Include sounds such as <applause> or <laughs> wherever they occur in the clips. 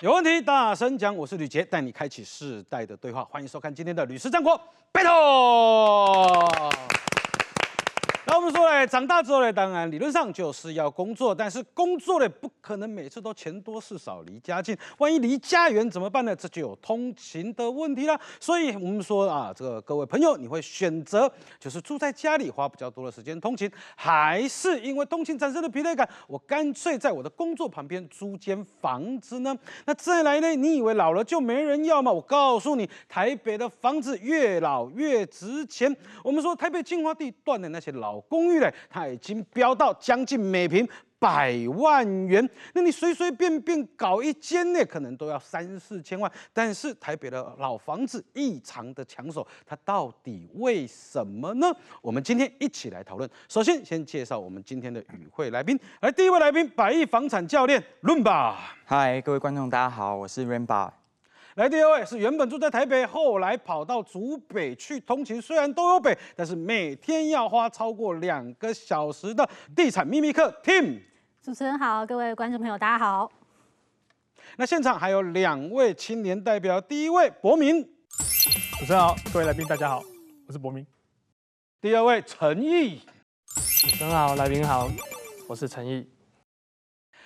有问题大声讲，我是吕杰，带你开启世代的对话，欢迎收看今天的《律师战国》battle。我们说嘞，长大之后嘞，当然理论上就是要工作，但是工作嘞不可能每次都钱多事少离家近，万一离家远怎么办呢？这就有通勤的问题了。所以我们说啊，这个各位朋友，你会选择就是住在家里花比较多的时间通勤，还是因为通勤产生的疲累感，我干脆在我的工作旁边租间房子呢？那再来呢？你以为老了就没人要吗？我告诉你，台北的房子越老越值钱。我们说台北金华地段的那些老。公寓呢，它已经飙到将近每平百万元，那你随随便便搞一间呢，可能都要三四千万。但是台北的老房子异常的抢手，它到底为什么呢？我们今天一起来讨论。首先，先介绍我们今天的与会来宾，来第一位来宾，百亿房产教练 r a i n b 嗨，各位观众，大家好，我是 r a i n b w 来第二位是原本住在台北，后来跑到竹北去通勤，虽然都有北，但是每天要花超过两个小时的地产秘密课。Tim。主持人好，各位观众朋友大家好。那现场还有两位青年代表，第一位博明。主持人好，各位来宾大家好，我是博明。第二位陈毅。主持人好，来宾好，我是陈毅。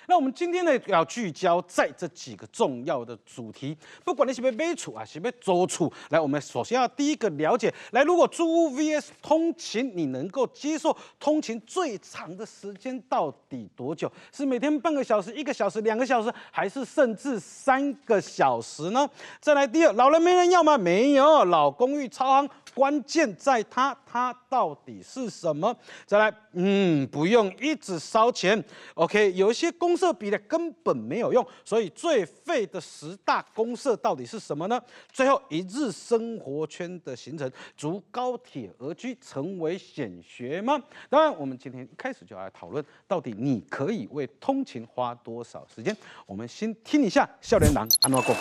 那我们今天呢，要聚焦在这几个重要的主题。不管你是被微处啊，是被租处，来，我们首先要第一个了解，来，如果租屋 VS 通勤，你能够接受通勤最长的时间到底多久？是每天半个小时、一个小时、两个小时，还是甚至三个小时呢？再来第二，老人没人要吗？没有，老公寓超夯。关键在它，它到底是什么？再来，嗯，不用一直烧钱。OK，有一些公社比的根本没有用，所以最废的十大公社到底是什么呢？最后一日生活圈的形成，逐高铁而居成为显学吗？当然，我们今天一开始就要来讨论，到底你可以为通勤花多少时间？我们先听一下笑脸党安诺购。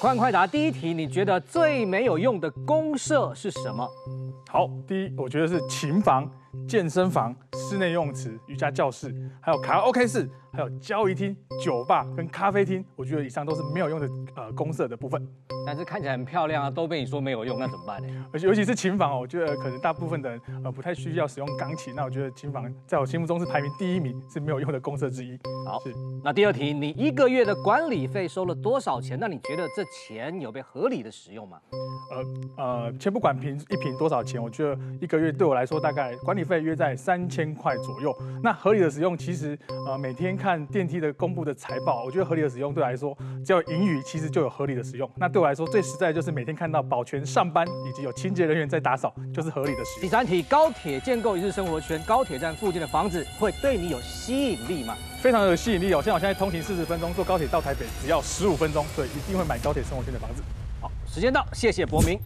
快问快答，第一题，你觉得最没有用的公社是？是什么？好，第一，我觉得是琴房。健身房、室内游泳池、瑜伽教室，还有卡拉 OK 室，还有交易厅、酒吧跟咖啡厅，我觉得以上都是没有用的呃公设的部分。但是看起来很漂亮啊，都被你说没有用，那怎么办呢？而且 <laughs> 尤其是琴房，哦，我觉得可能大部分的人呃不太需要使用钢琴，那我觉得琴房在我心目中是排名第一，名，是没有用的公设之一。好，是。那第二题，你一个月的管理费收了多少钱？那你觉得这钱有被合理的使用吗？呃呃，先不管平一平多少钱，我觉得一个月对我来说大概管。费约在三千块左右，那合理的使用其实，呃，每天看电梯的公布的财报，我觉得合理的使用对来说，只要盈余，其实就有合理的使用。那对我来说最实在的就是每天看到保全上班，以及有清洁人员在打扫，就是合理的使用。第三题，高铁建构一日生活圈，高铁站附近的房子会对你有吸引力吗？非常有吸引力哦！像我现在通勤四十分钟，坐高铁到台北只要十五分钟，所以一定会买高铁生活圈的房子。时间到，谢谢伯明。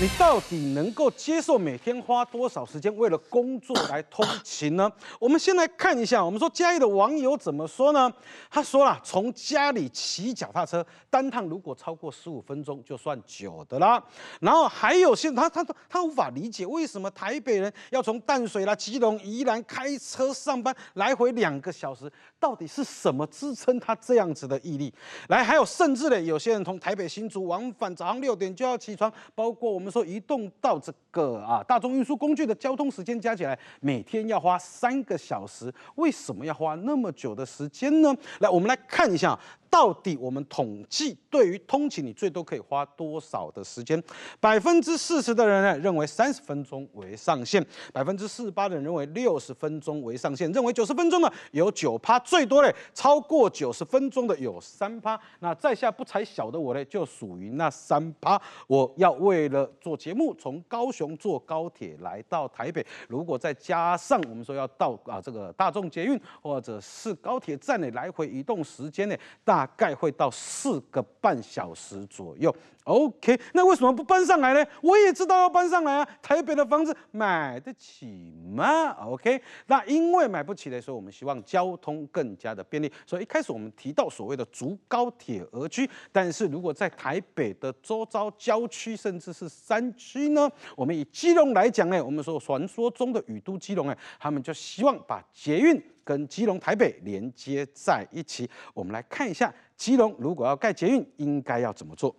你到底能够接受每天花多少时间为了工作来通勤呢？<coughs> 我们先来看一下，我们说家里的网友怎么说呢？他说了，从家里骑脚踏车单趟如果超过十五分钟就算久的啦。然后还有些他他他无法理解为什么台北人要从淡水啦、基隆、宜兰开车上班来回两个小时。到底是什么支撑他这样子的毅力？来，还有甚至呢，有些人从台北新竹往返，早上六点就要起床，包括我们说移动到这个啊大众运输工具的交通时间加起来，每天要花三个小时。为什么要花那么久的时间呢？来，我们来看一下，到底我们统计对于通勤你最多可以花多少的时间？百分之四十的人呢认为三十分钟为上限，百分之四十八的人认为六十分钟为上限，认为九十分钟呢有九趴。最多嘞，超过九十分钟的有三趴。那在下不才小的我嘞，就属于那三趴。我要为了做节目，从高雄坐高铁来到台北。如果再加上我们说要到啊这个大众捷运或者是高铁站的来回移动时间呢，大概会到四个半小时左右。OK，那为什么不搬上来呢？我也知道要搬上来啊，台北的房子买得起吗？OK，那因为买不起的，所以我们希望交通更加的便利。所以一开始我们提到所谓的“竹高铁而居”，但是如果在台北的周遭郊区，甚至是山区呢？我们以基隆来讲，呢，我们说传说中的雨都基隆，哎，他们就希望把捷运跟基隆、台北连接在一起。我们来看一下，基隆如果要盖捷运，应该要怎么做？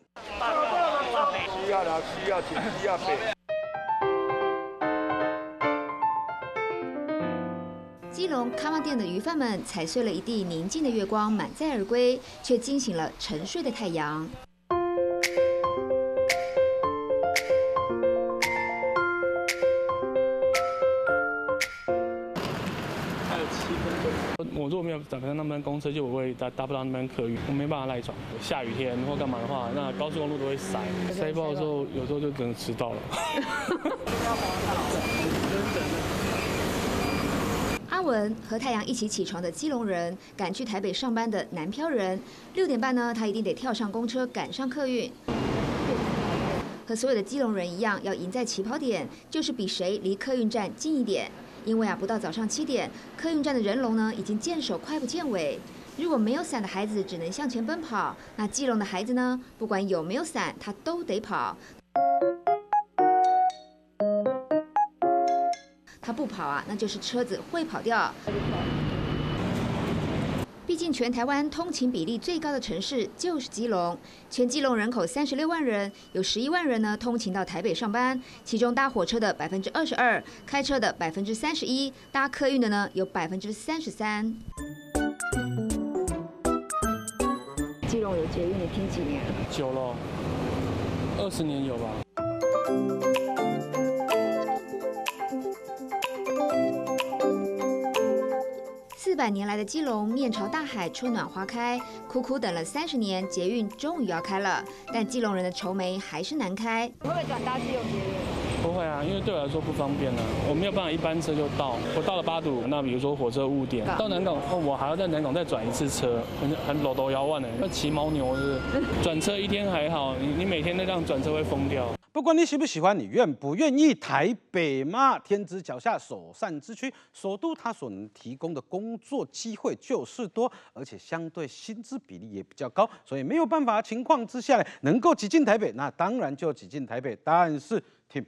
基隆咖啡店的鱼贩们踩碎了一地宁静的月光，满载而归，却惊醒了沉睡的太阳。如果没有等到那边公车，就不会搭搭不到那边客运，我没办法赖床。下雨天或干嘛的话，那高速公路都会塞，塞爆的时候，有时候就只能迟到了。阿文和太阳一起起床的基隆人，赶去台北上班的南漂人，六点半呢，他一定得跳上公车赶上客运。和所有的基隆人一样，要赢在起跑点，就是比谁离客运站近一点。因为啊，不到早上七点，客运站的人龙呢已经见首快不见尾。如果没有伞的孩子，只能向前奔跑；那鸡龙的孩子呢，不管有没有伞，他都得跑。他不跑啊，那就是车子会跑掉。毕竟，全台湾通勤比例最高的城市就是基隆。全基隆人口三十六万人，有十一万人呢通勤到台北上班。其中搭火车的百分之二十二，开车的百分之三十一，搭客运的呢有百分之三十三。基隆有捷运你听几年？久了，二十年有吧。百年来的基隆面朝大海，春暖花开，苦苦等了三十年，捷运终于要开了，但基隆人的愁眉还是难开。会转搭基隆捷运？不会啊，因为对我来说不方便呢，我没有办法一班车就到。我到了八堵，那比如说火车误点，到南港，我还要在南港再转一次车，很很老头摇弯的，要骑牦牛是？<laughs> 转车一天还好，你你每天那辆转车会疯掉。不管你喜不喜欢，你愿不愿意，台北嘛，天子脚下，首善之区，首都，它所能提供的工作机会就是多，而且相对薪资比例也比较高，所以没有办法，情况之下能够挤进台北，那当然就挤进台北。但是 Tim，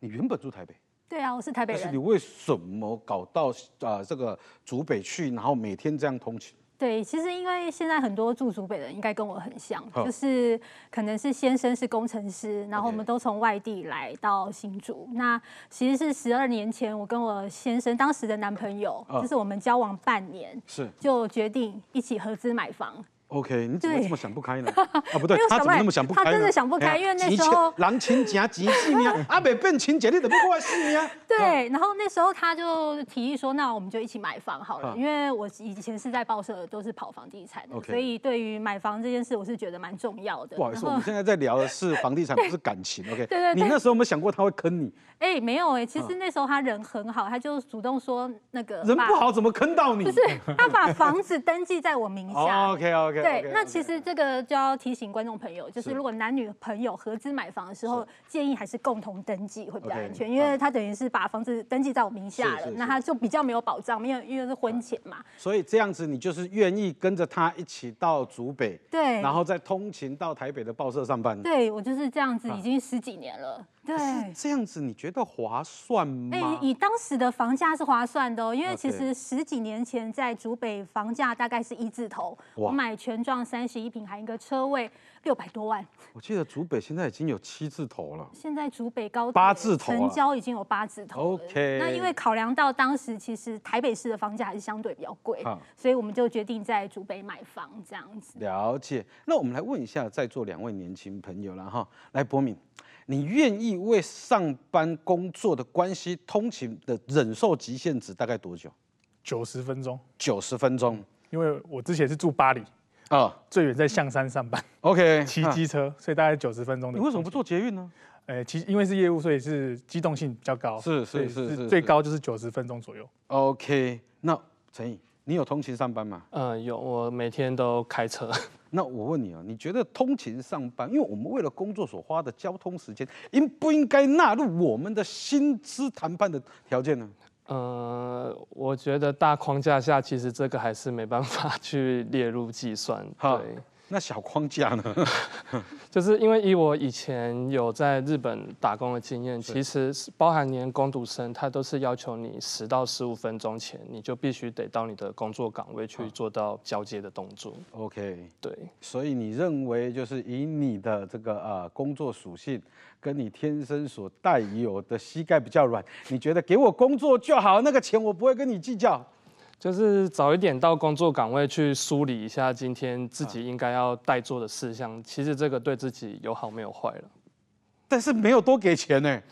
你原本住台北，对啊，我是台北人，但是你为什么搞到啊这个竹北去，然后每天这样通勤？对，其实因为现在很多住竹北人应该跟我很像，就是可能是先生是工程师，然后我们都从外地来到新竹。那其实是十二年前，我跟我先生当时的男朋友，就是我们交往半年，是就决定一起合资买房。OK，你怎么这么想不开呢？<laughs> 啊，不对，他怎么那么想不开？他真的想不开，因为那时候狼情夹急死你，啊，未变情债，你都快死啊！<laughs> 对，然后那时候他就提议说，那我们就一起买房好了，因为我以前是在报社，都是跑房地产的，所以对于买房这件事，我是觉得蛮重要的。不好意思，我们现在在聊的是房地产，<laughs> 不是感情。OK，对对，你那时候有没想过他会坑你？哎，没有哎，其实那时候他人很好，他就主动说那个，人不好怎么坑到你？不是，他把房子登记在我名下。OK，OK。对，那其实这个就要提醒观众朋友，就是如果男女朋友合资买房的时候，建议还是共同登记会比较安全，因为他等于是把房子登记在我名下了，那他就比较没有保障，没有因为是婚前嘛。所以这样子，你就是愿意跟着他一起到竹北，对，然后再通勤到台北的报社上班。对我就是这样子，已经十几年了。对，这样子你觉得划算吗？哎，以当时的房价是划算的，哦，因为其实十几年前在竹北房价大概是一字头，买全幢三十一平，含一个车位六百多万。我记得竹北现在已经有七字头了，现在竹北高八字头成交已经有八字头。OK，那因为考量到当时其实台北市的房价还是相对比较贵，所以我们就决定在竹北买房这样子。了解，那我们来问一下在座两位年轻朋友了哈，来博敏。你愿意为上班工作的关系通勤的忍受极限值大概多久？九十分钟。九十分钟，因为我之前是住巴黎啊，最远在象山上班，OK，骑机车，所以大概九十分钟的。你为什么不做捷运呢？诶，其实因为是业务，所以是机动性比较高，是是是是，最高就是九十分钟左右。OK，那陈毅。你有通勤上班吗？呃，有，我每天都开车。<laughs> 那我问你啊，你觉得通勤上班，因为我们为了工作所花的交通时间，应不应该纳入我们的薪资谈判的条件呢？呃，我觉得大框架下，其实这个还是没办法去列入计算。好。那小框架呢？<laughs> 就是因为以我以前有在日本打工的经验，其实包含连工读生，他都是要求你十到十五分钟前，你就必须得到你的工作岗位去做到交接的动作。OK，对，所以你认为就是以你的这个呃工作属性，跟你天生所带有的膝盖比较软，你觉得给我工作就好，那个钱我不会跟你计较。就是早一点到工作岗位去梳理一下今天自己应该要待做的事项，其实这个对自己有好没有坏了，但是没有多给钱呢。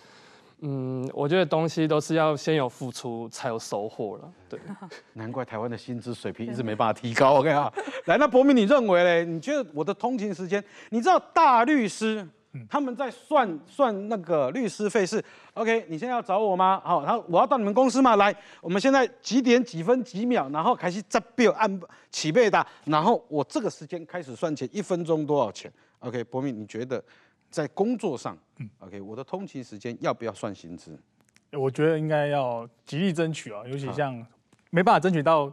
嗯，我觉得东西都是要先有付出才有收获了。对，<laughs> 难怪台湾的薪资水平一直没办法提高。OK 啊，来，那博明，你认为嘞？你觉得我的通勤时间？你知道大律师？他们在算算那个律师费是，OK，你现在要找我吗？好，然后我要到你们公司吗？来，我们现在几点几分几秒，然后开始这边按起倍的，然后我这个时间开始算钱，一分钟多少钱？OK，伯明，你觉得在工作上，OK，我的通勤时间要不要算薪资？我觉得应该要极力争取啊，尤其像没办法争取到。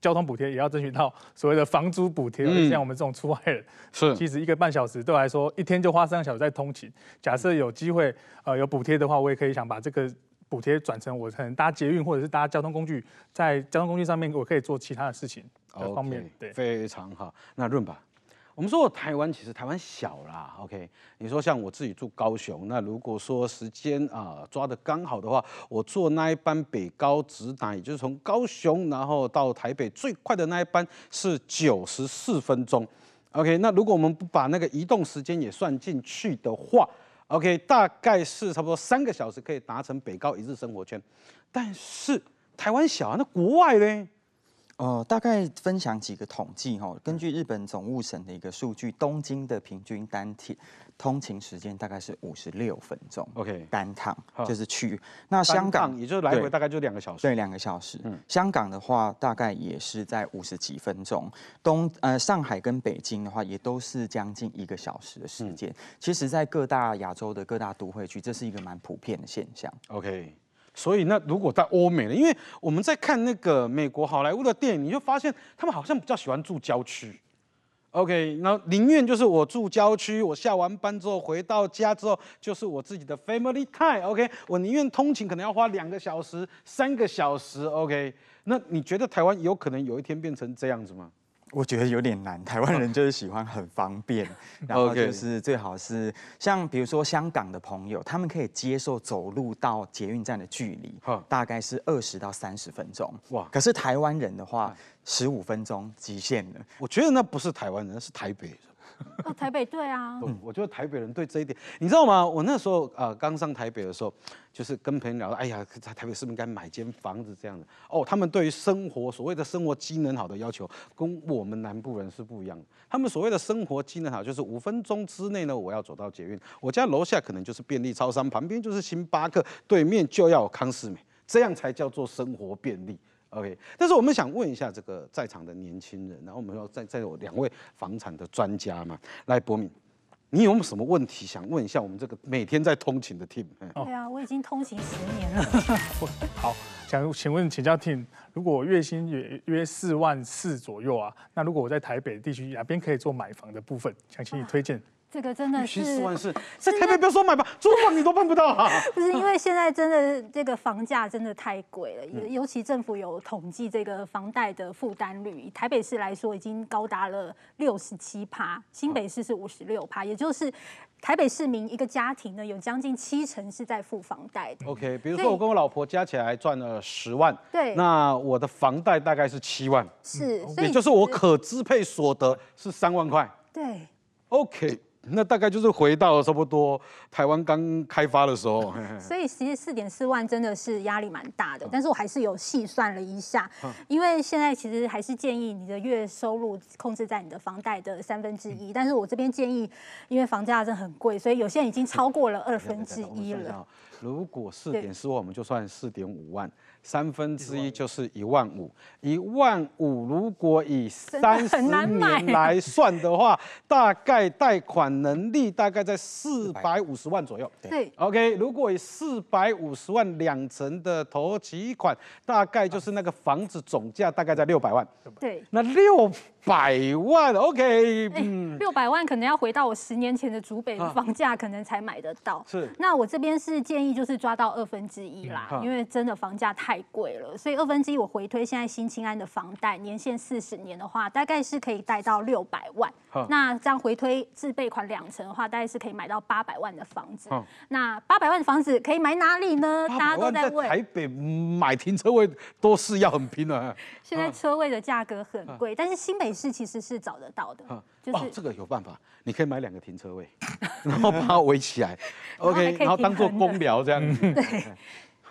交通补贴也要争取到所谓的房租补贴，而且像我们这种出外人，是其实一个半小时对我来说一天就花三个小时在通勤。假设有机会，呃，有补贴的话，我也可以想把这个补贴转成我可能搭捷运或者是搭交通工具，在交通工具上面我可以做其他的事情，方面对，非常好。那润吧。我们说台湾其实台湾小啦，OK？你说像我自己住高雄，那如果说时间啊抓的刚好的话，我坐那一班北高直达，也就是从高雄然后到台北最快的那一班是九十四分钟，OK？那如果我们不把那个移动时间也算进去的话，OK？大概是差不多三个小时可以达成北高一日生活圈，但是台湾小，啊，那国外呢？哦，大概分享几个统计哈。根据日本总务省的一个数据，东京的平均单体通勤时间大概是五十六分钟。OK，单趟就是去那香港，也就是来回大概就两个小时。对，两个小时。嗯，香港的话大概也是在五十几分钟。东呃，上海跟北京的话也都是将近一个小时的时间。其实，在各大亚洲的各大都会区，这是一个蛮普遍的现象。OK。所以，那如果在欧美呢？因为我们在看那个美国好莱坞的电影，你就发现他们好像比较喜欢住郊区。OK，那宁愿就是我住郊区，我下完班之后回到家之后，就是我自己的 family time。OK，我宁愿通勤可能要花两个小时、三个小时。OK，那你觉得台湾有可能有一天变成这样子吗？我觉得有点难，台湾人就是喜欢很方便，<laughs> 然后就是最好是像比如说香港的朋友，他们可以接受走路到捷运站的距离，大概是二十到三十分钟。哇，可是台湾人的话，十五分钟极限了。我觉得那不是台湾人，是台北。哦，台北对啊，<laughs> 我觉得台北人对这一点，你知道吗？我那时候啊刚上台北的时候，就是跟朋友聊哎呀，在台北是不是该买间房子这样的？哦，他们对于生活所谓的生活机能好的要求，跟我们南部人是不一样的。他们所谓的生活机能好，就是五分钟之内呢，我要走到捷运，我家楼下可能就是便利超商，旁边就是星巴克，对面就要有康师美，这样才叫做生活便利。OK，但是我们想问一下这个在场的年轻人，然后我们要再再有两位房产的专家嘛，来，博敏，你有有什么问题想问一下我们这个每天在通勤的 t e a m 对啊，我已经通勤十年了。<laughs> 好，想请问请教 t e a m 如果月薪约约四万四左右啊，那如果我在台北地区，哪边可以做买房的部分？想请你推荐。这个真的是，是台北不要说买吧，租房你都办不到啊！<laughs> 不是因为现在真的这个房价真的太贵了，尤其政府有统计这个房贷的负担率，台北市来说已经高达了六十七趴，新北市是五十六趴，也就是台北市民一个家庭呢，有将近七成是在付房贷的。OK，比如说我跟我老婆加起来赚了十万，对，那我的房贷大概是七万，是，也就是我可支配所得是三万块，对，OK。那大概就是回到差不多台湾刚开发的时候。<laughs> 所以其实四点四万真的是压力蛮大的，但是我还是有细算了一下，因为现在其实还是建议你的月收入控制在你的房贷的三分之一，但是我这边建议，因为房价真的很贵，所以有些人已经超过了二分之一了。如果四点四万，我们就算四点五万。三分之一就是一万五，一万五如果以三十年来算的话，大概贷款能力大概在四百五十万左右。对，OK，如果以四百五十万两成的头期款，大概就是那个房子总价大概在六百万。对，那六百万，OK，嗯，六百万可能要回到我十年前的竹北房价可能才买得到。是，那我这边是建议就是抓到二分之一啦，因为真的房价太。太贵了，所以二分之一我回推，现在新青安的房贷年限四十年的话，大概是可以贷到六百万。那这样回推自备款两成的话，大概是可以买到八百万的房子。那八百万的房子可以买哪里呢？大家都在台北买停车位都是要很拼啊。<laughs> 现在车位的价格很贵，但是新北市其实是找得到的。就是这个有办法，你可以买两个停车位，<laughs> 然后把它围起来。OK，然后当做公聊这样子。<laughs> 对。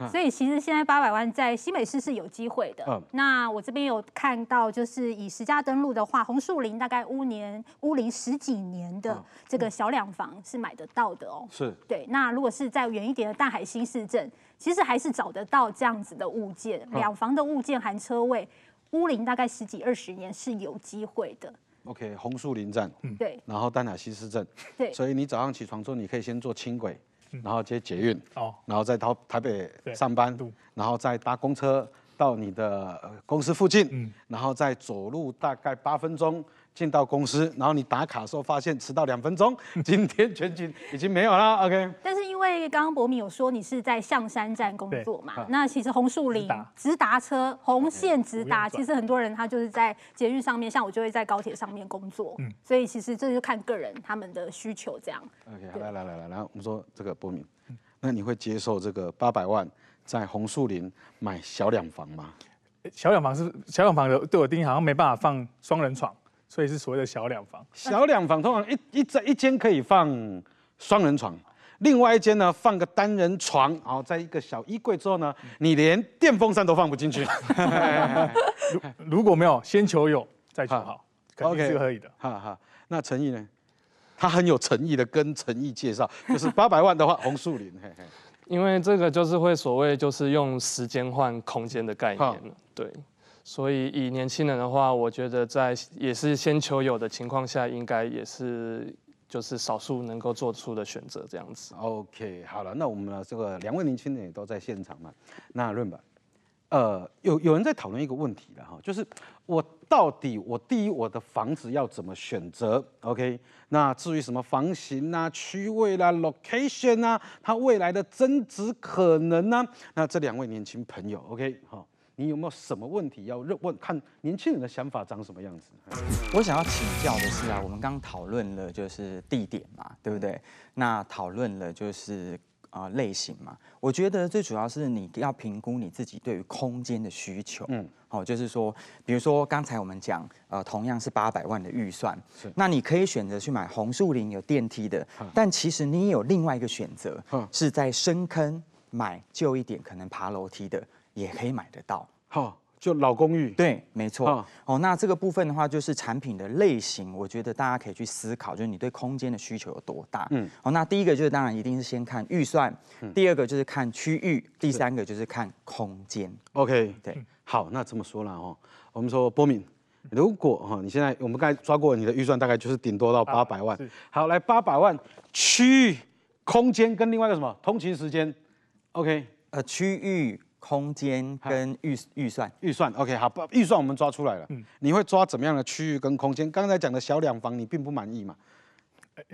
所以其实现在八百万在新北市是有机会的。嗯。那我这边有看到，就是以十家登录的话，红树林大概屋年、屋龄十几年的这个小两房是买得到的哦。是。对。那如果是在远一点的淡海新市镇，其实还是找得到这样子的物件，两房的物件含车位，屋龄大概十几二十年是有机会的。OK，红树林站。嗯。对。然后淡海西市镇。对。所以你早上起床之后，你可以先坐轻轨。然后接捷运，哦，然后再到台北上班，然后再搭公车到你的公司附近，嗯，然后再走路大概八分钟。进到公司，然后你打卡的时候发现迟到两分钟，<laughs> 今天全景已经没有啦。OK，但是因为刚刚博敏有说你是在象山站工作嘛，那其实红树林直达车、红线直达，其实很多人他就是在捷运上面，像我就会在高铁上面工作，所以其实这就看个人他们的需求这样。OK，来来来来来，我们说这个博敏，那你会接受这个八百万在红树林买小两房吗？小两房是小两房的，对我定义好像没办法放双人床。所以是所谓的小两房，小两房通常一一一间可以放双人床，另外一间呢放个单人床，然后在一个小衣柜之后呢，你连电风扇都放不进去。<laughs> 如果没有先求有再求好，肯定是可以的。哈哈，那诚意呢？他很有诚意的跟诚意介绍，就是八百万的话，红树林。因为这个就是会所谓就是用时间换空间的概念，对。所以，以年轻人的话，我觉得在也是先求有的情况下，应该也是就是少数能够做出的选择这样子。OK，好了，那我们这个两位年轻人也都在现场嘛。那润吧。呃，有有人在讨论一个问题了哈，就是我到底我第一我的房子要怎么选择？OK，那至于什么房型啊、区位啦、location 啊，它未来的增值可能呢？那这两位年轻朋友，OK，好。你有没有什么问题要问？看年轻人的想法长什么样子？我想要请教的是啊，我们刚刚讨论了就是地点嘛，对不对？那讨论了就是啊类型嘛。我觉得最主要是你要评估你自己对于空间的需求。嗯。好，就是说，比如说刚才我们讲，呃，同样是八百万的预算，是，那你可以选择去买红树林有电梯的，但其实你也有另外一个选择，是在深坑买旧一点，可能爬楼梯的。也可以买得到，好，就老公寓。对，没错。哦，那这个部分的话，就是产品的类型，我觉得大家可以去思考，就是你对空间的需求有多大。嗯，哦，那第一个就是当然一定是先看预算，第二个就是看区域，第三个就是看空间。OK，对，好，那这么说啦哦，我们说波敏，如果哈你现在我们刚才抓过你的预算，大概就是顶多到八百万。好，来八百万区域空间跟另外一个什么通勤时间？OK，呃，区域。空间跟预预算预算，OK，好，预算我们抓出来了。你会抓怎么样的区域跟空间？刚才讲的小两房，你并不满意嘛？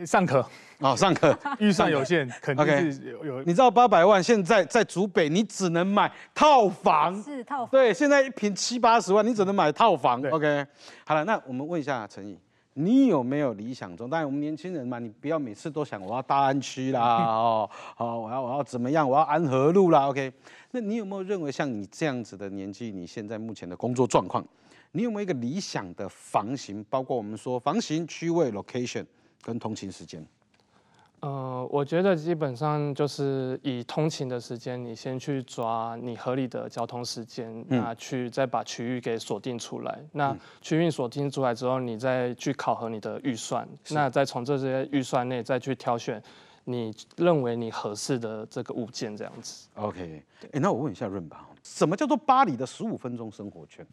尚可，哦，尚可，<laughs> 预算有限，肯定是有有。你知道八百万现在在主北，你只能买套房，是套房。对，现在一平七八十万，你只能买套房。OK，好了，那我们问一下陈宇。你有没有理想中？当然我们年轻人嘛，你不要每次都想我要大安区啦，<laughs> 哦哦，我要我要怎么样？我要安和路啦。OK，那你有没有认为像你这样子的年纪，你现在目前的工作状况，你有没有一个理想的房型？包括我们说房型、区位 （location） 跟通勤时间。呃，我觉得基本上就是以通勤的时间，你先去抓你合理的交通时间，那去再把区域给锁定出来。那区域锁定出来之后，你再去考核你的预算，那再从这些预算内再去挑选你认为你合适的这个物件，这样子。OK，哎，那我问一下润邦，什么叫做巴黎的十五分钟生活圈？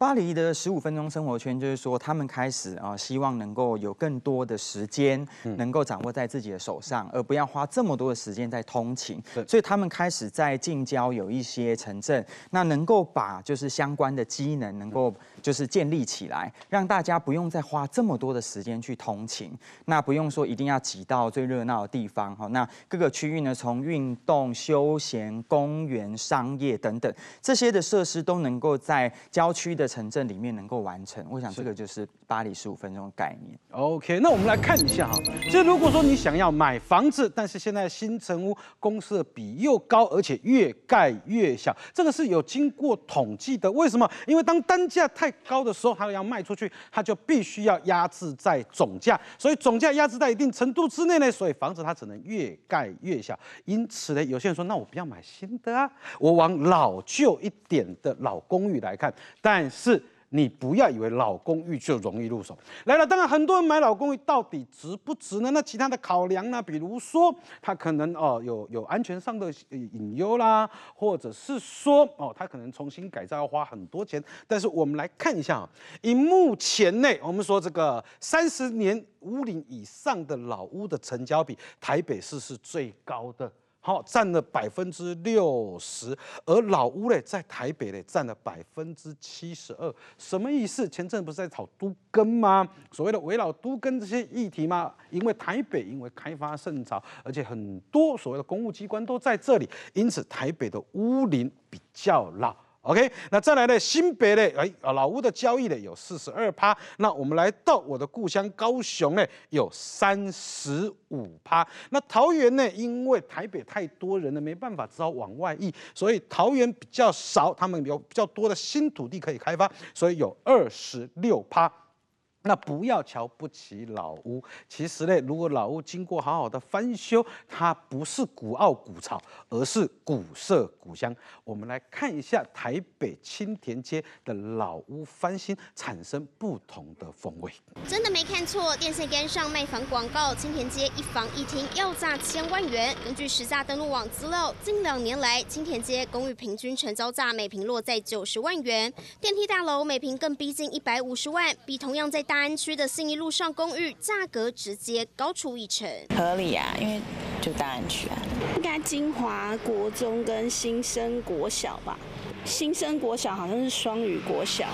巴黎的十五分钟生活圈，就是说他们开始啊，希望能够有更多的时间能够掌握在自己的手上，而不要花这么多的时间在通勤。所以他们开始在近郊有一些城镇，那能够把就是相关的机能能够就是建立起来，让大家不用再花这么多的时间去通勤。那不用说一定要挤到最热闹的地方哈。那各个区域呢，从运动、休闲、公园、商业等等这些的设施，都能够在郊区的。城镇里面能够完成，我想这个就是巴黎十五分钟概念。OK，那我们来看一下哈，就如果说你想要买房子，但是现在新城屋公的比又高，而且越盖越小，这个是有经过统计的。为什么？因为当单价太高的时候，它要卖出去，它就必须要压制在总价，所以总价压制在一定程度之内呢，所以房子它只能越盖越小。因此呢，有些人说，那我不要买新的啊，我往老旧一点的老公寓来看，但。是你不要以为老公寓就容易入手来了。当然，很多人买老公寓到底值不值呢？那其他的考量呢？比如说，它可能哦有有安全上的隐忧啦，或者是说哦它可能重新改造要花很多钱。但是我们来看一下，以目前内我们说这个三十年屋龄以上的老屋的成交比，台北市是最高的。好，占了百分之六十，而老屋呢，在台北呢占了百分之七十二。什么意思？前阵不是在炒都根吗？所谓的围绕都根这些议题吗？因为台北因为开发甚早，而且很多所谓的公务机关都在这里，因此台北的屋龄比较老。OK，那再来呢？新北呢？哎，老屋的交易呢有四十二趴。那我们来到我的故乡高雄呢，有三十五趴。那桃园呢？因为台北太多人了，没办法，只好往外溢，所以桃园比较少。他们有比较多的新土地可以开发，所以有二十六趴。那不要瞧不起老屋，其实呢，如果老屋经过好好的翻修，它不是古奥古潮，而是古色古香。我们来看一下台北青田街的老屋翻新，产生不同的风味。真的没看错，电线杆上卖房广告，青田街一房一厅要价千万元。根据实价登录网资料，近两年来青田街公寓平均成交价每平落在九十万元，电梯大楼每平更逼近一百五十万，比同样在大安区的新一路上公寓价格直接高出一成，合理啊，因为就大安区啊，应该金华国中跟新生国小吧。新生国小好像是双语国小，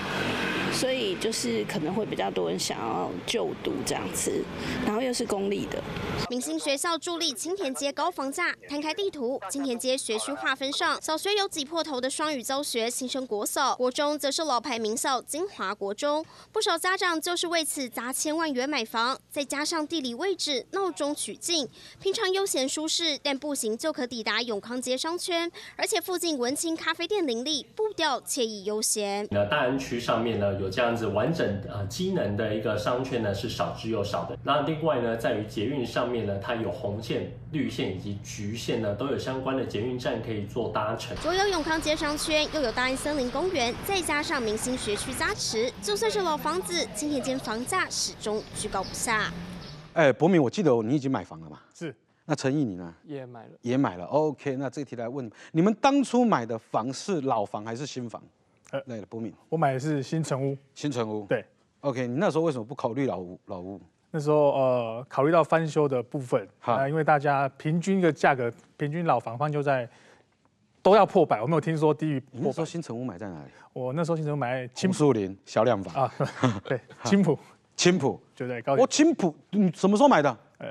所以就是可能会比较多人想要就读这样子，然后又是公立的。明星学校助力青田街高房价。摊开地图，青田街学区划分上，小学有挤破头的双语教学、新生国小，国中则是老牌名校金华国中，不少家长就是为此砸千万元买房。再加上地理位置闹中取静，平常悠闲舒适，但步行就可抵达永康街商圈，而且附近文青咖啡店林立。步调惬意悠闲。那大安区上面呢，有这样子完整呃机能的一个商圈呢，是少之又少的。那另外呢，在于捷运上面呢，它有红线、绿线以及橘线呢，都有相关的捷运站可以做搭乘。左有永康街商圈，又有大安森林公园，再加上明星学区加持，就算是老房子，今天间房价始终居高不下。哎，博明，我记得你已经买房了嘛？是。那陈毅，你呢？也买了，也买了。OK，那这题来问你：你们当初买的房是老房还是新房？呃，那了，明，我买的是新城屋。新城屋，对。OK，你那时候为什么不考虑老屋？老屋？那时候呃，考虑到翻修的部分啊，因为大家平均一个价格，平均老房翻就在都要破百，我没有听说低于我百。说新城屋买在哪里？我那时候新城屋买在青浦林小两房啊，<laughs> 对，青浦。青浦就在高。我青浦，你什么时候买的？呃。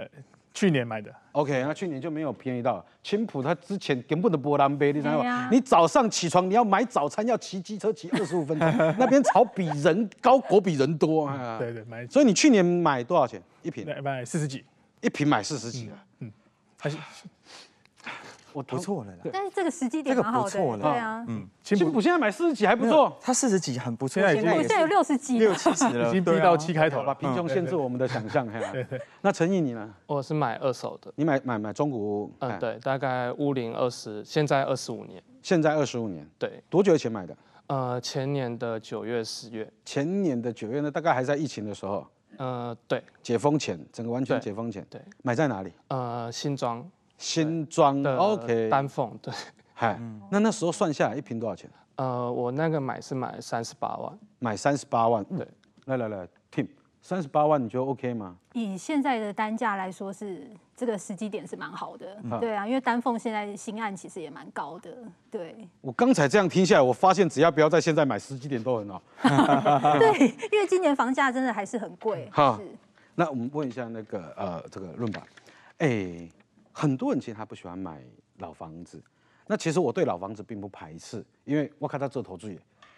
去年买的，OK，那去年就没有便宜到青浦。他之前根本的波澜杯，你想想看，你早上起床你要买早餐，要骑机车骑二十五分钟，<laughs> 那边草比人高，果比人多。对对，所以你去年买多少钱一瓶？买四十几，一瓶买四十几啊？嗯，还是。我不错了啦，但是这个时机点蛮好的，对啊，嗯，新补现在买四十几还不错，他四十几很不错，新补现在有六十几、六七十了，一 <laughs> 到七开头，把贫穷限制我们的想象，哈、对。那诚意你呢？我是买二手的，你买买买中古，嗯，对，大概五零二十，现在二十五年，现在二十五年，对，多久以前买的？呃，前年的九月十月，前年的九月呢，大概还在疫情的时候，呃，对，解封前，整个完全解封前，对，买在哪里？呃，新庄。新装的 OK，丹凤对，嗨，那那时候算下来一瓶多少钱？呃，我那个买是买三十八万，买三十八万，对，来来来，Tim，三十八万你觉得 OK 吗？以现在的单价来说，是这个时机点是蛮好的，对啊，因为丹凤现在新案其实也蛮高的，对。我刚才这样听下来，我发现只要不要在现在买，时机点都很好。<laughs> 对，因为今年房价真的还是很贵。好，那我们问一下那个呃，这个论板，哎。很多人其实他不喜欢买老房子，那其实我对老房子并不排斥，因为我看他做投资，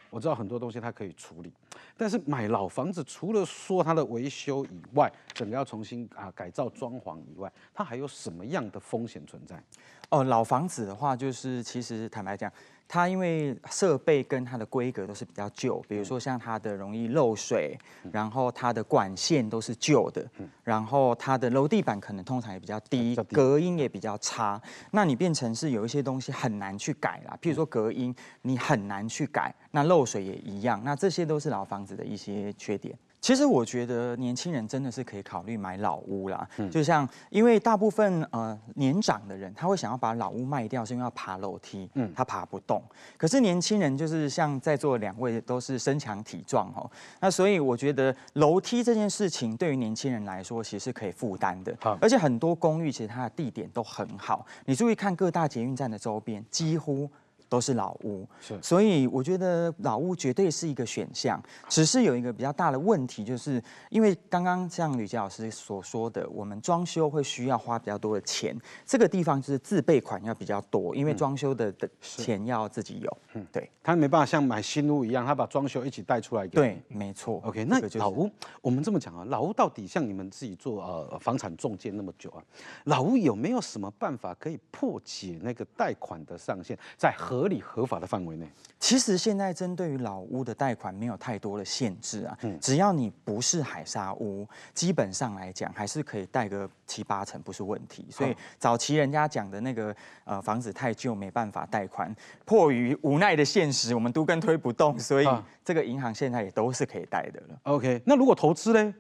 我知道很多东西他可以处理。但是买老房子除了说它的维修以外，整个要重新啊改造装潢以外，它还有什么样的风险存在？哦，老房子的话，就是其实坦白讲。它因为设备跟它的规格都是比较旧，比如说像它的容易漏水，然后它的管线都是旧的，然后它的楼地板可能通常也比较低，隔音也比较差。那你变成是有一些东西很难去改啦，譬如说隔音，你很难去改。那漏水也一样，那这些都是老房子的一些缺点。其实我觉得年轻人真的是可以考虑买老屋啦。嗯，就像因为大部分呃年长的人他会想要把老屋卖掉，是因为要爬楼梯，嗯，他爬不动。可是年轻人就是像在座两位都是身强体壮哈，那所以我觉得楼梯这件事情对于年轻人来说其实是可以负担的。而且很多公寓其实它的地点都很好，你注意看各大捷运站的周边，几乎。都是老屋，是，所以我觉得老屋绝对是一个选项，只是有一个比较大的问题，就是因为刚刚像吕杰老师所说的，我们装修会需要花比较多的钱，这个地方就是自备款要比较多，因为装修的的钱要自己有，嗯，对，他没办法像买新屋一样，他把装修一起带出来，对，没错。OK，那老屋，我们这么讲啊，老屋到底像你们自己做呃房产中介那么久啊，老屋有没有什么办法可以破解那个贷款的上限，在合？合理合法的范围内，其实现在针对于老屋的贷款没有太多的限制啊，嗯，只要你不是海沙屋，基本上来讲还是可以贷个七八成，不是问题。所以早期人家讲的那个呃房子太旧没办法贷款，迫于无奈的现实，我们都跟推不动，所以这个银行现在也都是可以贷的了。OK，那如果投资呢？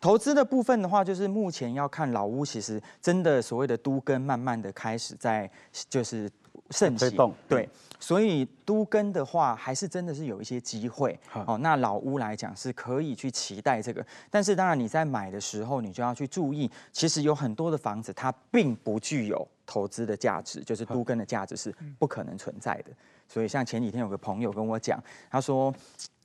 投资的部分的话，就是目前要看老屋，其实真的所谓的都跟慢慢的开始在就是。盛行，对，所以都跟的话，还是真的是有一些机会哦。那老屋来讲，是可以去期待这个，但是当然你在买的时候，你就要去注意，其实有很多的房子它并不具有投资的价值，就是都跟的价值是不可能存在的。所以像前几天有个朋友跟我讲，他说。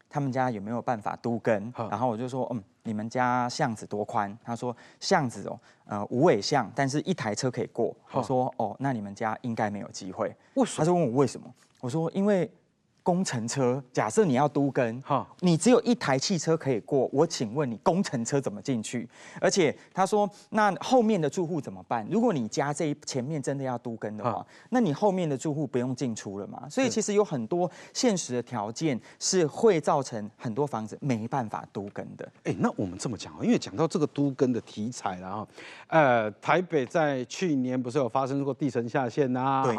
他们家有没有办法都跟？然后我就说，嗯，你们家巷子多宽？他说巷子哦，呃，五尾巷，但是一台车可以过。我说，哦，那你们家应该没有机会。他就问我为什么？我说因为。工程车，假设你要都跟哈，你只有一台汽车可以过，我请问你工程车怎么进去？而且他说，那后面的住户怎么办？如果你家这前面真的要都跟的话，那你后面的住户不用进出了嘛？所以其实有很多现实的条件是会造成很多房子没办法都跟的。哎，那我们这么讲啊，因为讲到这个都跟的题材了啊，呃，台北在去年不是有发生过地层下陷呐？对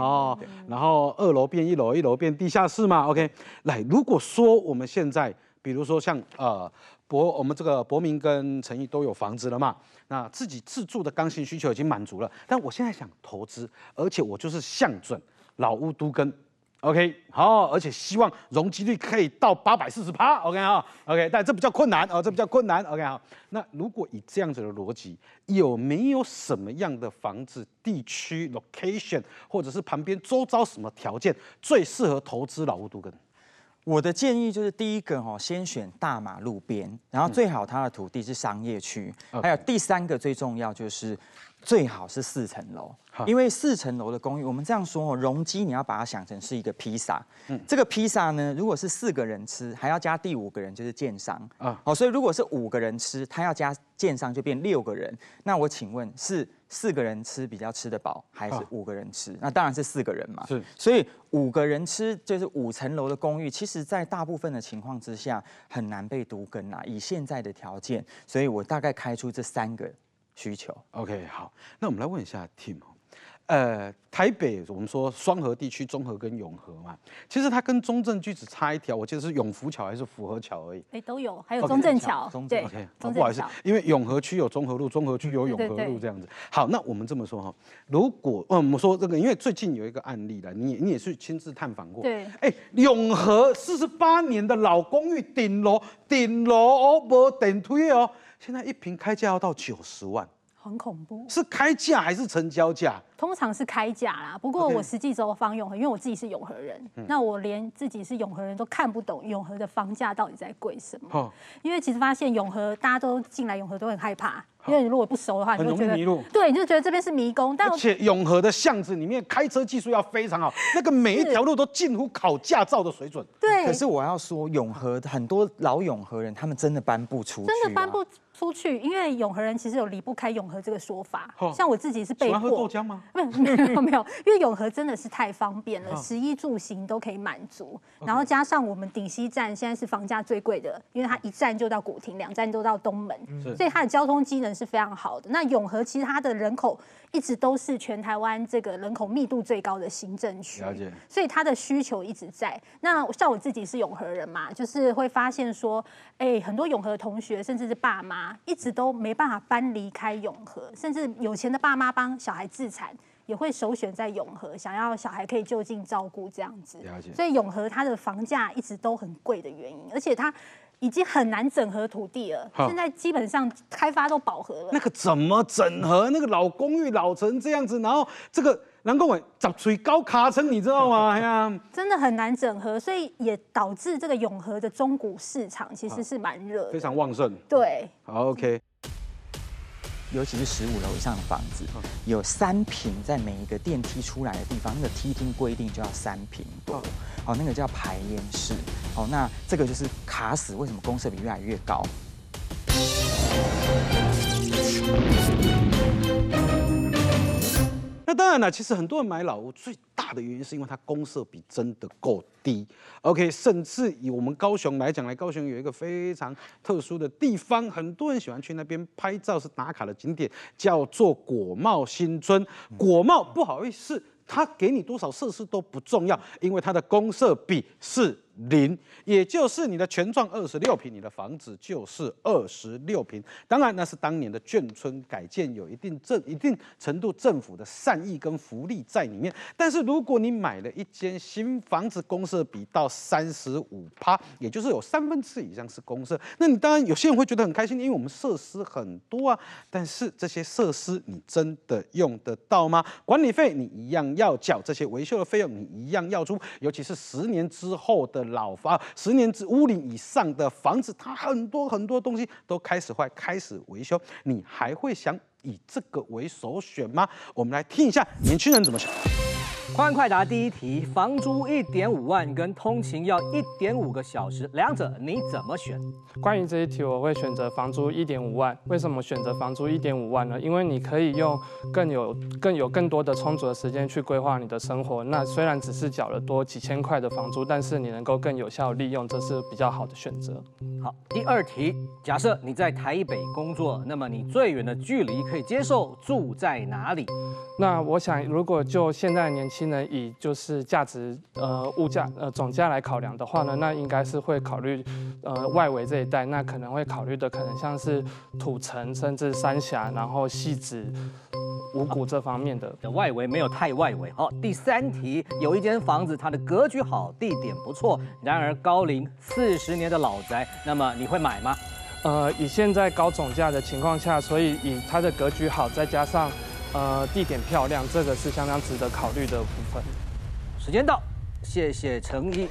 然后二楼变一楼，一楼变地下室嘛。OK，来，如果说我们现在，比如说像呃博，我们这个博明跟陈毅都有房子了嘛，那自己自住的刚性需求已经满足了，但我现在想投资，而且我就是向准老屋都跟。OK，好，而且希望容积率可以到八百四十趴，OK 啊，OK，但这比较困难啊，这比较困难，OK 啊。那如果以这样子的逻辑，有没有什么样的房子、地区、location，或者是旁边周遭什么条件，最适合投资老都根？我的建议就是第一个哦，先选大马路边，然后最好它的土地是商业区，还有第三个最重要就是，最好是四层楼，因为四层楼的公寓，我们这样说哦，容积你要把它想成是一个披萨，这个披萨呢，如果是四个人吃，还要加第五个人就是建商啊，好，所以如果是五个人吃，他要加建商就变六个人，那我请问是。四个人吃比较吃得饱，还是五个人吃？那当然是四个人嘛。是，所以五个人吃就是五层楼的公寓，其实在大部分的情况之下很难被独根啊。以现在的条件，所以我大概开出这三个需求。OK，好，那我们来问一下 Tim。呃，台北我们说双河地区、中和跟永和嘛，其实它跟中正区只差一条，我记得是永福桥还是福和桥而已。哎，都有，还有中正桥。中正对，不好意思，因为永和区有中和路，中和区有 <laughs> 永和路这样子。好，那我们这么说哈，如果嗯我们说这个，因为最近有一个案例了，你你也是亲自探访过。对。哎，永和四十八年的老公寓顶楼，顶楼哦不顶推哦，现在一平开价要到九十万。很恐怖，是开价还是成交价？通常是开价啦，不过我实际走方永和，因为我自己是永和人，那我连自己是永和人都看不懂永和的房价到底在贵什么，因为其实发现永和大家都进来，永和都很害怕。因为你如果不熟的话，你就觉得迷路。对，你就觉得这边是迷宫。而且永和的巷子里面，开车技术要非常好，<laughs> 那个每一条路都近乎考驾照的水准。对。可是我要说，永和很多老永和人，他们真的搬不出去。真的搬不出去，因为永和人其实有离不开永和这个说法。像我自己是被迫。喜欢喝豆浆吗？没有，没有。因为永和真的是太方便了，<laughs> 食衣住行都可以满足。然后加上我们顶西站现在是房价最贵的，因为它一站就到古亭，两站都到东门，所以它的交通机能。是非常好的。那永和其实它的人口一直都是全台湾这个人口密度最高的行政区，了解。所以它的需求一直在。那像我自己是永和人嘛，就是会发现说，哎，很多永和的同学甚至是爸妈，一直都没办法搬离开永和，甚至有钱的爸妈帮小孩自产，也会首选在永和，想要小孩可以就近照顾这样子。所以永和它的房价一直都很贵的原因，而且它。已经很难整合土地了，现在基本上开发都饱和了。那个怎么整合？那个老公寓老成这样子，然后这个南宫伟长米高卡层，你知道吗？<laughs> 哎呀，真的很难整合，所以也导致这个永和的中古市场其实是蛮热，非常旺盛。对，好 OK。尤其是十五楼以上的房子，有三平在每一个电梯出来的地方，那个梯厅规定就要三平，哦，好，那个叫排烟室，哦，那这个就是卡死，为什么公设比越来越高？那当然了，其实很多人买老屋最大的原因是因为它公设比真的够低。OK，甚至以我们高雄来讲，来高雄有一个非常特殊的地方，很多人喜欢去那边拍照是打卡的景点，叫做果茂新村。果茂不好意思，它给你多少设施都不重要，因为它的公设比是。零，也就是你的全幢二十六平，你的房子就是二十六平。当然，那是当年的眷村改建，有一定政一定程度政府的善意跟福利在里面。但是，如果你买了一间新房子，公设比到三十五趴，也就是有三分之以上是公设，那你当然有些人会觉得很开心，因为我们设施很多啊。但是这些设施你真的用得到吗？管理费你一样要缴，这些维修的费用你一样要出，尤其是十年之后的。老房，十年至屋龄以上的房子，它很多很多东西都开始坏，开始维修，你还会想以这个为首选吗？我们来听一下年轻人怎么想。快快答第一题，房租一点五万跟通勤要一点五个小时，两者你怎么选？关于这一题，我会选择房租一点五万。为什么选择房租一点五万呢？因为你可以用更有、更有、更多的充足的时间去规划你的生活。那虽然只是缴了多几千块的房租，但是你能够更有效利用，这是比较好的选择。好，第二题，假设你在台北工作，那么你最远的距离可以接受住在哪里？那我想，如果就现在年轻。以就是价值呃物价呃总价来考量的话呢，那应该是会考虑呃外围这一带，那可能会考虑的可能像是土城甚至三峡，然后细子五谷这方面的的外围没有太外围哦。第三题，有一间房子，它的格局好，地点不错，然而高龄四十年的老宅，那么你会买吗？呃，以现在高总价的情况下，所以以它的格局好，再加上。呃，地点漂亮，这个是相当值得考虑的部分。时间到，谢谢诚意。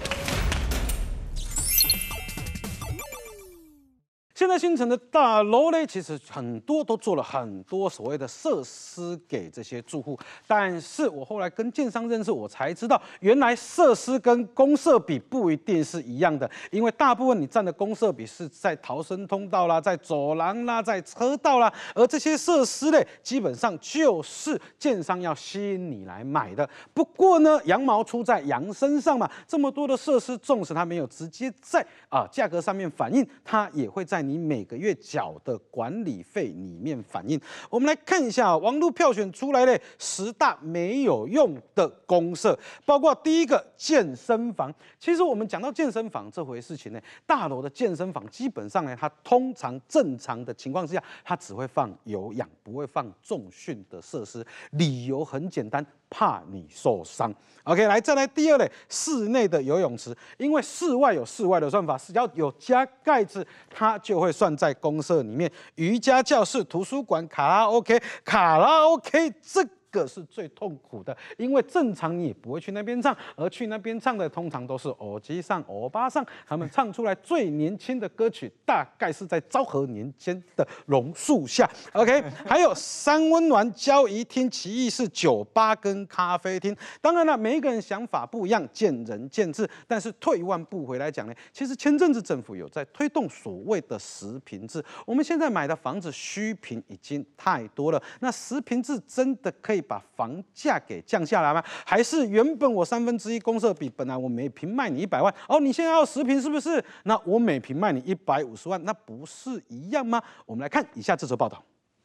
现在新城的大楼呢，其实很多都做了很多所谓的设施给这些住户。但是我后来跟建商认识，我才知道，原来设施跟公设比不一定是一样的。因为大部分你占的公设比是在逃生通道啦，在走廊啦，在车道啦，而这些设施呢，基本上就是建商要吸引你来买的。不过呢，羊毛出在羊身上嘛，这么多的设施，纵使它没有直接在啊价格上面反映，它也会在。你每个月缴的管理费里面反映，我们来看一下网络票选出来的十大没有用的公社，包括第一个健身房。其实我们讲到健身房这回事情呢，大楼的健身房基本上呢，它通常正常的情况之下，它只会放有氧，不会放重训的设施。理由很简单，怕你受伤。OK，来，再来第二类室内的游泳池，因为室外有室外的算法，只要有加盖子，它就会算在公社里面，瑜伽教室、图书馆、卡拉 OK、卡拉 OK 这。个是最痛苦的，因为正常你也不会去那边唱，而去那边唱的通常都是耳机上、欧吧上。他们唱出来最年轻的歌曲，大概是在昭和年间的榕树下。OK，还有三温暖、交谊厅、奇异是酒吧跟咖啡厅。当然了，每一个人想法不一样，见仁见智。但是退一万步回来讲呢，其实前阵子政府有在推动所谓的十平制。我们现在买的房子虚平已经太多了，那十平制真的可以。把房价给降下来吗？还是原本我三分之一公设比，本来我每平卖你一百万，哦，你现在要十平，是不是？那我每平卖你一百五十万，那不是一样吗？我们来看以下这则报道。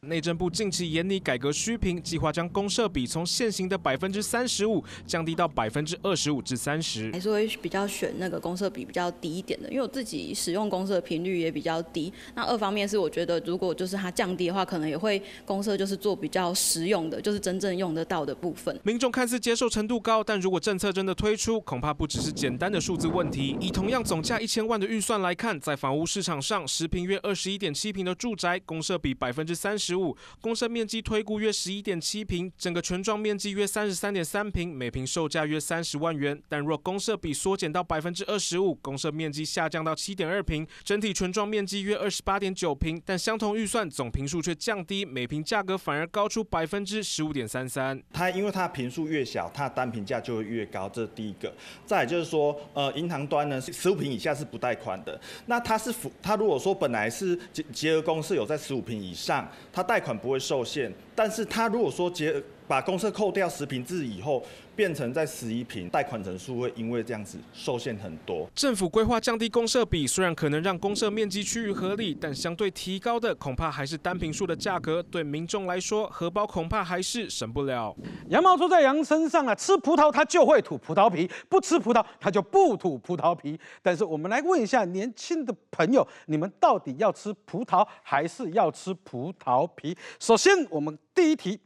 内政部近期研拟改革虚评，计划将公社比从现行的百分之三十五降低到百分之二十五至三十。还是会比较选那个公社比比较低一点的，因为我自己使用公社频率也比较低。那二方面是我觉得，如果就是它降低的话，可能也会公社就是做比较实用的，就是真正用得到的部分。民众看似接受程度高，但如果政策真的推出，恐怕不只是简单的数字问题。以同样总价一千万的预算来看，在房屋市场上，十平约二十一点七平的住宅，公社比百分之三十。十五公设面积推估约十一点七平，整个全幢面积约三十三点三平，每平售价约三十万元。但若公设比缩减到百分之二十五，公设面积下降到七点二平，整体全幢面积约二十八点九平，但相同预算总平数却降低，每平价格反而高出百分之十五点三三。它因为它平数越小，它的单平价就会越高，这是第一个。再就是说，呃，银行端呢，十五平以下是不贷款的。那它是它如果说本来是结结合公司有在十五平以上，它贷款不会受限。但是他如果说结把公社扣掉十平制以后，变成在十一平，贷款成数会因为这样子受限很多。政府规划降低公社比，虽然可能让公社面积趋于合理，但相对提高的恐怕还是单平数的价格。对民众来说，荷包恐怕还是省不了。羊毛出在羊身上啊，吃葡萄它就会吐葡萄皮，不吃葡萄它就不吐葡萄皮。但是我们来问一下年轻的朋友，你们到底要吃葡萄还是要吃葡萄皮？首先我们。第一题，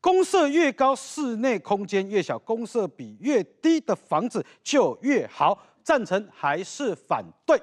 公设越高，室内空间越小，公设比越低的房子就越好，赞成还是反对？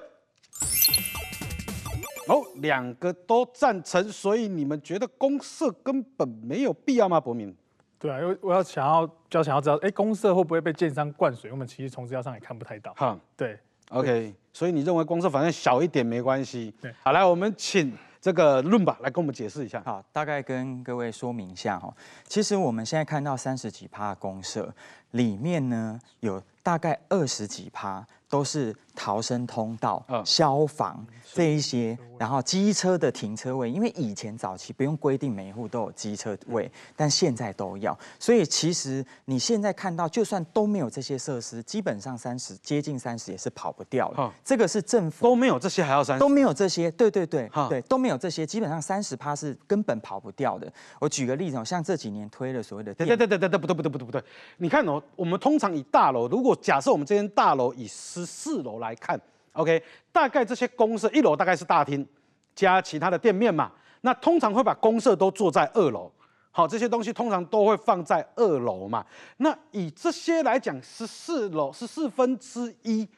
哦，两个都赞成，所以你们觉得公设根本没有必要吗？伯明？对啊，因为我要想要就要想要知道，哎，公设会不会被建商灌水？我们其实从资料上也看不太到。哈，对，OK，所以你认为公设反正小一点没关系？对，好，来，我们请。这个论吧，来跟我们解释一下。好，大概跟各位说明一下哈，其实我们现在看到三十几趴公社里面呢，有大概二十几趴。都是逃生通道、嗯、消防这一些，然后机车的停车位，因为以前早期不用规定每一户都有机车位，但现在都要。所以其实你现在看到，就算都没有这些设施，基本上三十接近三十也是跑不掉了。这个是政府都没有这些还要三都没有这些，对对对，对都没有这些，基本上三十趴是根本跑不掉的。我举个例子哦，像这几年推了所谓的对对对对对不对不对不对不对，你看哦，我们通常以大楼，如果假设我们这间大楼以四楼来看，OK，大概这些公设，一楼大概是大厅加其他的店面嘛。那通常会把公设都坐在二楼，好，这些东西通常都会放在二楼嘛。那以这些来讲，十四楼十四分之一，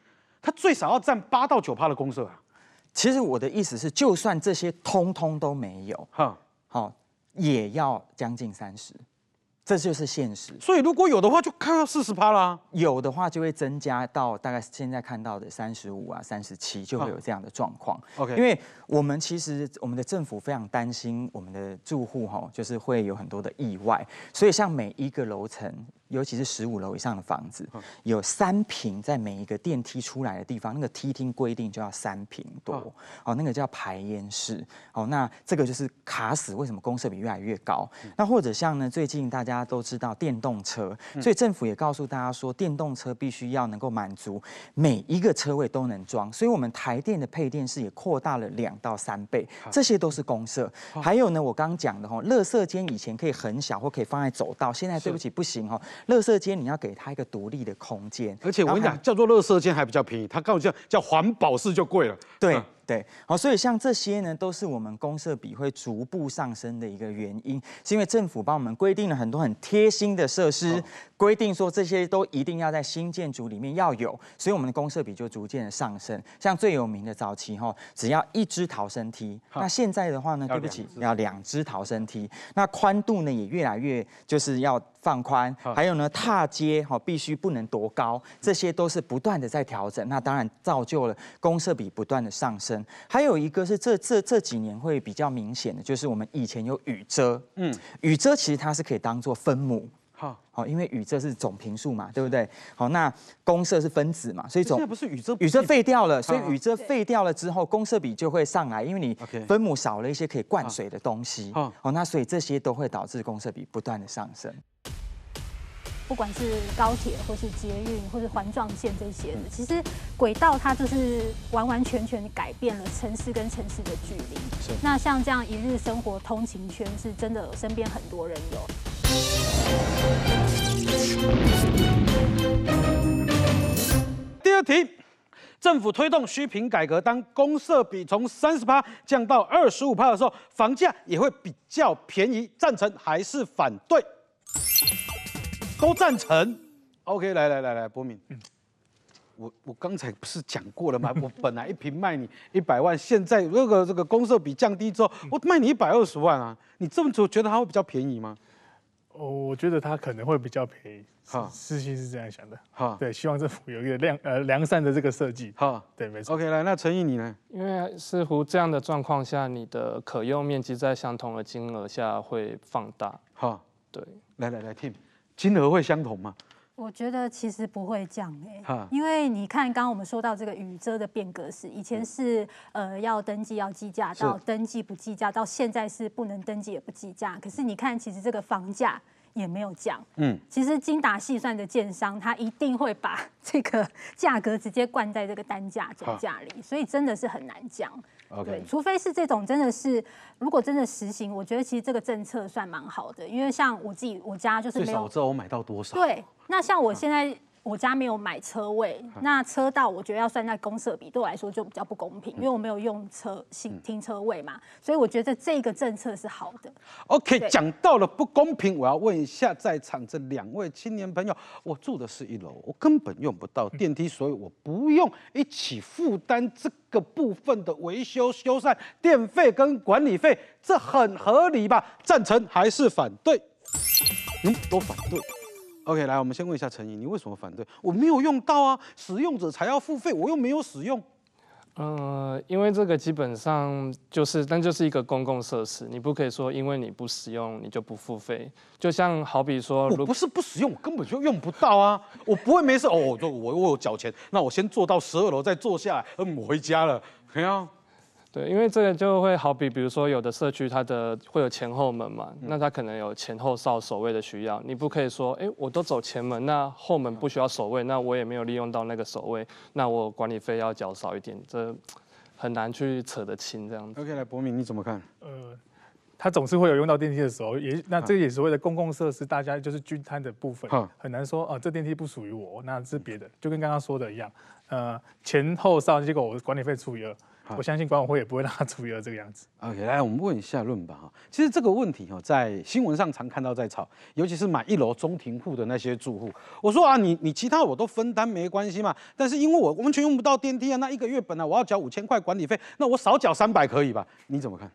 它最少要占八到九趴的公设啊。其实我的意思是，就算这些通通都没有，哈，好，也要将近三十。这就是现实，所以如果有的话，就看到四十八啦。有的话就会增加到大概现在看到的三十五啊、三十七，就会有这样的状况。OK，因为我们其实我们的政府非常担心我们的住户哈，就是会有很多的意外，所以像每一个楼层。尤其是十五楼以上的房子，有三平在每一个电梯出来的地方，那个梯厅规定就要三平多，哦，那个叫排烟室，哦，那这个就是卡死，为什么公设比越来越高？那或者像呢，最近大家都知道电动车，所以政府也告诉大家说，电动车必须要能够满足每一个车位都能装，所以我们台电的配电室也扩大了两到三倍，这些都是公设。还有呢，我刚讲的哈，垃圾间以前可以很小，或可以放在走道，现在对不起，不行哦。乐色间，你要给他一个独立的空间，而且我跟你讲，叫做乐色间还比较便宜，他告诉叫叫环保室就贵了。对。对，好，所以像这些呢，都是我们公社比会逐步上升的一个原因，是因为政府帮我们规定了很多很贴心的设施，规定说这些都一定要在新建筑里面要有，所以我们的公社比就逐渐的上升。像最有名的早期哈，只要一只逃生梯，那现在的话呢，对不起，要两只逃生梯，那宽度呢也越来越就是要放宽，还有呢踏阶哈必须不能多高，这些都是不断的在调整，那当然造就了公社比不断的上升。还有一个是这这这几年会比较明显的，就是我们以前有雨遮，嗯，雨遮其实它是可以当做分母，好，好，因为雨遮是总平数嘛，对不对？好，那公社是分子嘛，所以总不是雨遮雨遮废掉了，所以雨遮废掉了之后，公社比就会上来，因为你分母少了一些可以灌水的东西，哦，那所以这些都会导致公社比不断的上升。不管是高铁，或是捷运，或是环状线这些，其实轨道它就是完完全全改变了城市跟城市的距离。那像这样一日生活通勤圈是真的，身边很多人有。第二题，政府推动虚平改革，当公社比从三十趴降到二十五趴的时候，房价也会比较便宜，赞成还是反对？都赞成，OK，来来来来，博敏，嗯，我我刚才不是讲过了吗？<laughs> 我本来一瓶卖你一百万，现在如果这个公社比降低之后，我卖你一百二十万啊！你这么做，觉得它会比较便宜吗？哦，我觉得他可能会比较便宜。好，事情是这样想的。好，对，希望政府有一个良呃良善的这个设计。好，对，没错。OK，来，那陈毅你呢？因为似乎这样的状况下，你的可用面积在相同的金额下会放大。好，对，来来来，Team。金额会相同吗？我觉得其实不会降诶，因为你看刚刚我们说到这个雨遮的变革是，以前是呃要登记要计价，到登记不计价，到现在是不能登记也不计价。可是你看，其实这个房价也没有降。嗯，其实精打细算的建商，他一定会把这个价格直接灌在这个单价总价里，所以真的是很难降。对，除非是这种真的是，如果真的实行，我觉得其实这个政策算蛮好的，因为像我自己我家就是最少我知道我买到多少，对，那像我现在。我家没有买车位，那车道我觉得要算在公社比，对我来说就比较不公平，因为我没有用车停停车位嘛，所以我觉得这个政策是好的。OK，讲到了不公平，我要问一下在场这两位青年朋友，我住的是一楼，我根本用不到电梯，所以我不用一起负担这个部分的维修、修缮、电费跟管理费，这很合理吧？赞成还是反对？都反对。OK，来，我们先问一下陈怡，你为什么反对？我没有用到啊，使用者才要付费，我又没有使用。呃，因为这个基本上就是，但就是一个公共设施，你不可以说因为你不使用，你就不付费。就像好比说，我不是不使用，我根本就用不到啊，我不会没事哦，就我我有缴钱，那我先坐到十二楼再坐下来，嗯，我回家了，对啊。对，因为这个就会好比，比如说有的社区它的会有前后门嘛，那它可能有前后哨守卫的需要。你不可以说，哎，我都走前门，那后门不需要守卫，那我也没有利用到那个守卫，那我管理费要缴少一点，这很难去扯得清这样子。OK，来，博敏你怎么看？呃，它总是会有用到电梯的时候，也那这也是所谓的公共设施，大家就是均摊的部分，很难说呃，这电梯不属于我，那是别的，就跟刚刚说的一样，呃，前后哨，结果我管理费除以二，我相信管委会也不会让他出于这个样子。OK，来我们问一下论吧哈。其实这个问题哈，在新闻上常看到在吵，尤其是买一楼中庭户的那些住户。我说啊，你你其他我都分担没关系嘛，但是因为我完全用不到电梯啊，那一个月本来我要缴五千块管理费，那我少缴三百可以吧？你怎么看？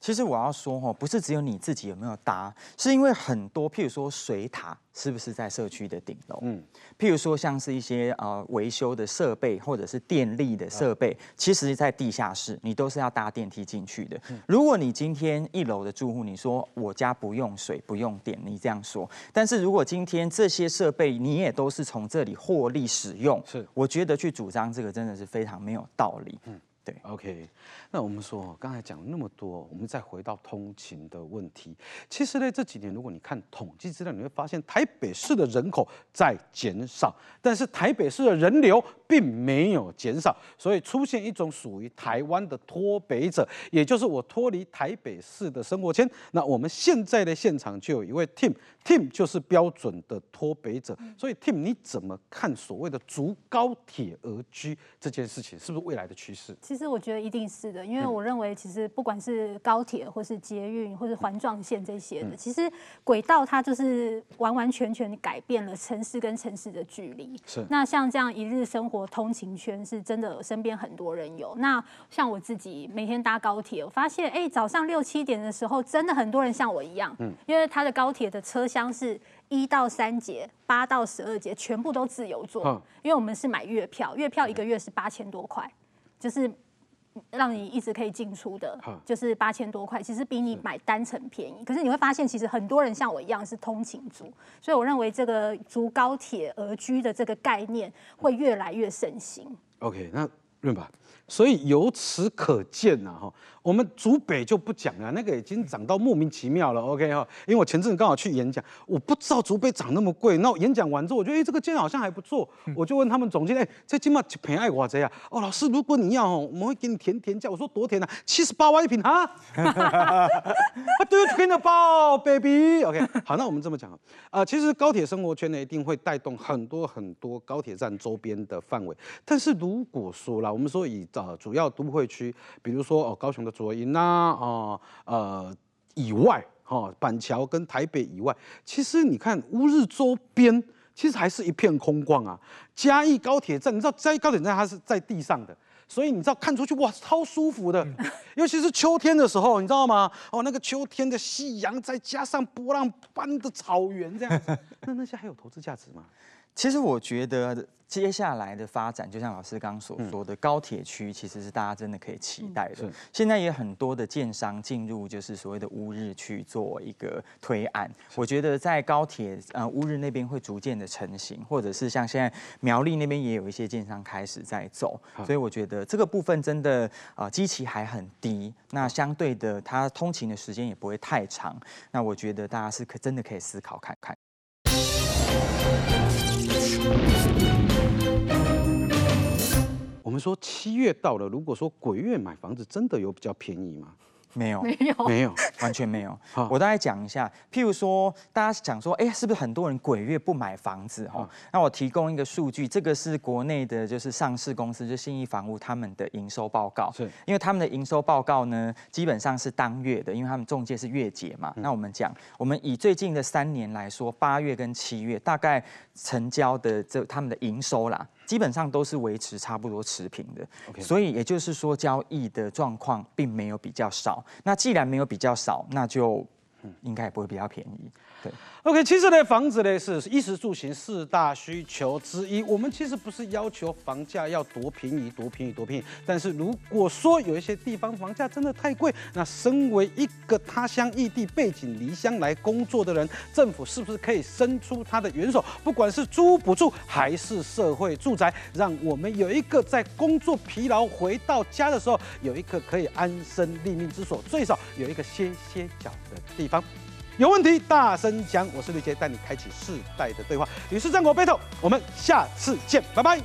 其实我要说，哦，不是只有你自己有没有搭，是因为很多，譬如说水塔是不是在社区的顶楼？嗯，譬如说像是一些呃维修的设备或者是电力的设备，其实在地下室，你都是要搭电梯进去的。如果你今天一楼的住户你说我家不用水不用电，你这样说，但是如果今天这些设备你也都是从这里获利使用，是，我觉得去主张这个真的是非常没有道理。嗯。对，OK，那我们说刚才讲了那么多，我们再回到通勤的问题。其实呢，这几年如果你看统计资料，你会发现台北市的人口在减少，但是台北市的人流并没有减少，所以出现一种属于台湾的脱北者，也就是我脱离台北市的生活圈。那我们现在的现场就有一位 Tim，Tim 就是标准的脱北者，所以 Tim 你怎么看所谓的“逐高铁而居”这件事情，是不是未来的趋势？是，我觉得一定是的，因为我认为其实不管是高铁或是捷运或是环状线这些的，其实轨道它就是完完全全改变了城市跟城市的距离。是。那像这样一日生活通勤圈是真的，身边很多人有。那像我自己每天搭高铁，我发现，哎，早上六七点的时候，真的很多人像我一样，嗯，因为它的高铁的车厢是一到三节、八到十二节，全部都自由坐，因为我们是买月票，月票一个月是八千多块，就是。让你一直可以进出的，就是八千多块，其实比你买单程便宜。可是你会发现，其实很多人像我一样是通勤族，所以我认为这个“租高铁而居”的这个概念会越来越盛行。OK，那润吧。所以由此可见呐，哈，我们竹北就不讲了，那个已经涨到莫名其妙了。OK 哈，因为我前阵刚好去演讲，我不知道竹北涨那么贵。那我演讲完之后，我觉得，哎，这个价好像还不错，我就问他们总经理，哎，这金马便宜爱我这样。哦，老师，如果你要我们会给你甜甜价。我说多甜呐，七十八万一坪哈。哈哈哈哈哈哈。Do you feel the l o baby？OK，好，那我们这么讲啊，呃，其实高铁生活圈呢，一定会带动很多很多高铁站周边的范围。但是如果说了，我们说以。呃，主要都会区，比如说哦，高雄的左营啦，啊，呃，以外哈，板桥跟台北以外，其实你看乌日周边，其实还是一片空旷啊。嘉义高铁站，你知道嘉义高铁站它是在地上的，所以你知道看出去哇，超舒服的。尤其是秋天的时候，你知道吗？哦，那个秋天的夕阳，再加上波浪般的草原，这样，<laughs> 那那些还有投资价值吗？其实我觉得接下来的发展，就像老师刚刚所说的，高铁区其实是大家真的可以期待的。现在也有很多的建商进入，就是所谓的乌日去做一个推案。我觉得在高铁呃乌日那边会逐渐的成型，或者是像现在苗栗那边也有一些建商开始在走。所以我觉得这个部分真的啊，基期还很低，那相对的，它通勤的时间也不会太长。那我觉得大家是可真的可以思考看看。说七月到了，如果说鬼月买房子真的有比较便宜吗？没有，没有，没有，完全没有。<laughs> 好，我大概讲一下。譬如说，大家想说，哎，是不是很多人鬼月不买房子？哈，那我提供一个数据，这个是国内的，就是上市公司，就信义房屋他们的营收报告。是，因为他们的营收报告呢，基本上是当月的，因为他们中介是月结嘛。那我们讲，我们以最近的三年来说，八月跟七月大概成交的这他们的营收啦。基本上都是维持差不多持平的，所以也就是说交易的状况并没有比较少。那既然没有比较少，那就应该也不会比较便宜。OK，其实呢，房子呢是衣食住行四大需求之一。我们其实不是要求房价要多便宜、多便宜、多便宜，但是如果说有一些地方房价真的太贵，那身为一个他乡异地背井离乡来工作的人，政府是不是可以伸出他的援手？不管是租补助还是社会住宅，让我们有一个在工作疲劳回到家的时候有一个可以安身立命之所，最少有一个歇歇脚的地方。有问题大声讲，我是绿杰，带你开启世代的对话。你是战国 battle，我们下次见，拜拜。